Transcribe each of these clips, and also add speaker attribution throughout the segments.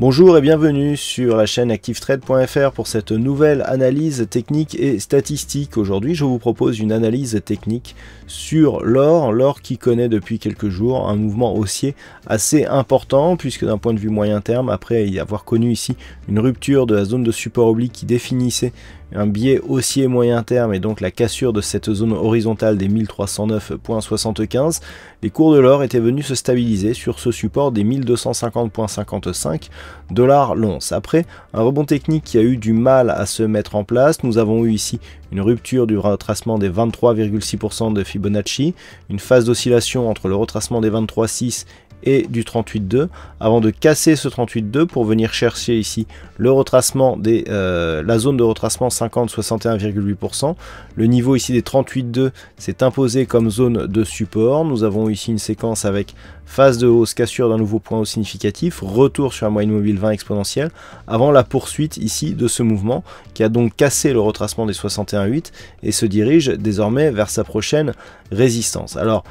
Speaker 1: Bonjour et bienvenue sur la chaîne activetrade.fr pour cette nouvelle analyse technique et statistique. Aujourd'hui, je vous propose une analyse technique sur l'or, l'or qui connaît depuis quelques jours un mouvement haussier assez important puisque d'un point de vue moyen terme, après y avoir connu ici une rupture de la zone de support oblique qui définissait un biais haussier moyen terme et donc la cassure de cette zone horizontale des 1309.75, les cours de l'or étaient venus se stabiliser sur ce support des 1250.55 dollars l'once. Après un rebond technique qui a eu du mal à se mettre en place, nous avons eu ici une rupture du retracement des 23,6% de Fibonacci, une phase d'oscillation entre le retracement des 23,6 et du 38.2 avant de casser ce 38.2 pour venir chercher ici le retracement des euh, la zone de retracement 50 61,8%. Le niveau ici des 38.2 s'est imposé comme zone de support. Nous avons ici une séquence avec phase de hausse, cassure d'un nouveau point haut significatif, retour sur la moyenne mobile 20 exponentielle avant la poursuite ici de ce mouvement qui a donc cassé le retracement des 61,8 et se dirige désormais vers sa prochaine résistance. Alors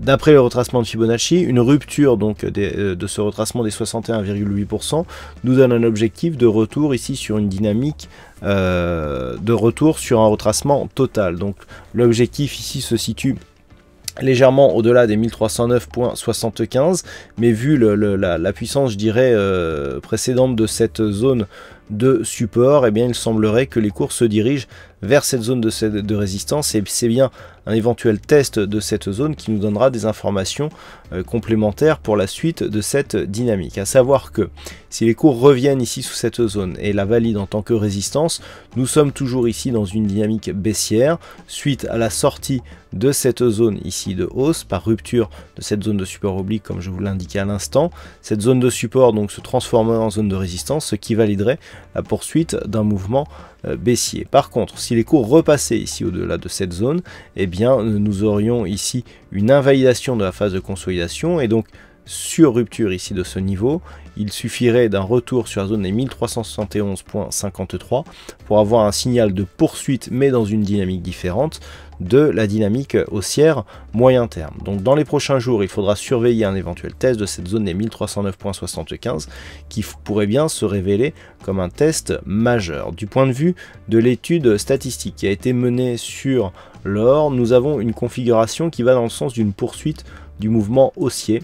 Speaker 1: D'après le retracement de Fibonacci, une rupture donc euh, de, ce retracement des 61,8% nous donne un objectif de retour ici sur une dynamique euh, de retour sur un retracement total. Donc l'objectif ici se situe légèrement au-delà des 1309.75, mais vu la, puissance, je dirais, euh, précédente de cette zone de support, eh bien, il semblerait que les cours se dirigent vers cette zone de, résistance et c'est bien un éventuel test de cette zone qui nous donnera des informations euh, complémentaires pour la suite de cette dynamique. À savoir que si les cours reviennent ici sous cette zone et la valident en tant que résistance, nous sommes toujours ici dans une dynamique baissière suite à la sortie de cette zone ici de hausse par rupture de cette zone de support oblique comme je vous l'indiquais à l'instant. Cette zone de support donc se transforme en zone de résistance ce qui validerait la poursuite d'un mouvement euh, baissier. Par contre, si les cours repassaient ici au-delà de cette zone, eh bien euh, nous aurions ici une invalidation de la phase de consolidation et donc sur rupture ici de ce niveau, il suffirait d'un retour sur la zone des 1371.53 pour avoir un signal de poursuite mais dans une dynamique différente de la dynamique haussière moyen terme. Donc dans les prochains jours, il faudra surveiller un éventuel test de cette zone des 1309.75 qui pourrait bien se révéler comme un test majeur. Du point de vue de l'étude statistique qui a été menée sur l'or, nous avons une configuration qui va dans le sens d'une poursuite du mouvement haussier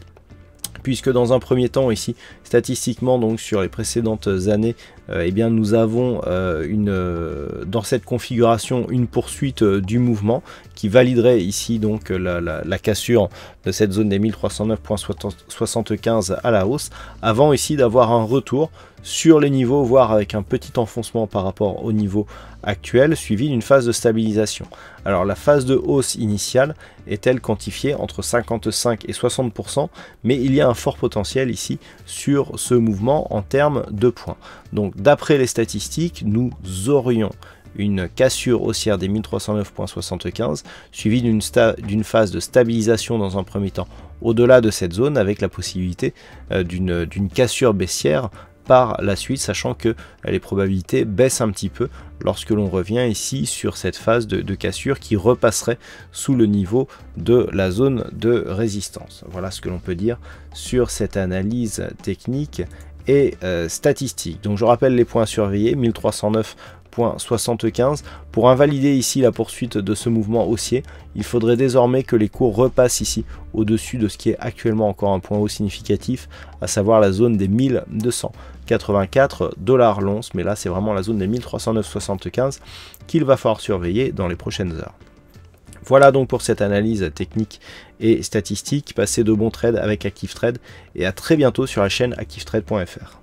Speaker 1: puisque dans un premier temps ici, Statistiquement, donc sur les précédentes années, euh, eh bien, nous avons euh, une, euh, dans cette configuration une poursuite du mouvement qui validerait ici donc la, la cassure de cette zone des 1309.75 à la hausse, avant ici d'avoir un retour sur les niveaux, voire avec un petit enfoncement par rapport au niveau actuel, suivi d'une phase de stabilisation. Alors la phase de hausse initiale est-elle quantifiée entre 55 et 60%, mais il y a un fort potentiel ici sur ce mouvement en termes de points. Donc d'après les statistiques, nous aurions une cassure haussière des 1309.75 suivie d'une phase de stabilisation dans un premier temps au-delà de cette zone avec la possibilité euh, d'une cassure baissière par la suite, sachant que les probabilités baissent un petit peu lorsque l'on revient ici sur cette phase de, cassure qui repasserait sous le niveau de la zone de résistance. Voilà ce que l'on peut dire sur cette analyse technique et euh, statistique. Donc je rappelle les points à surveiller, 1309 75. Pour invalider ici la poursuite de ce mouvement haussier, il faudrait désormais que les cours repassent ici au-dessus de ce qui est actuellement encore un point haut significatif, à savoir la zone des 1284 dollars l'once, mais là c'est vraiment la zone des 1309,75 qu'il va falloir surveiller dans les prochaines heures. Voilà donc pour cette analyse technique et statistique. Passez de bons trades avec ActiveTrade et à très bientôt sur la chaîne activetrade.fr.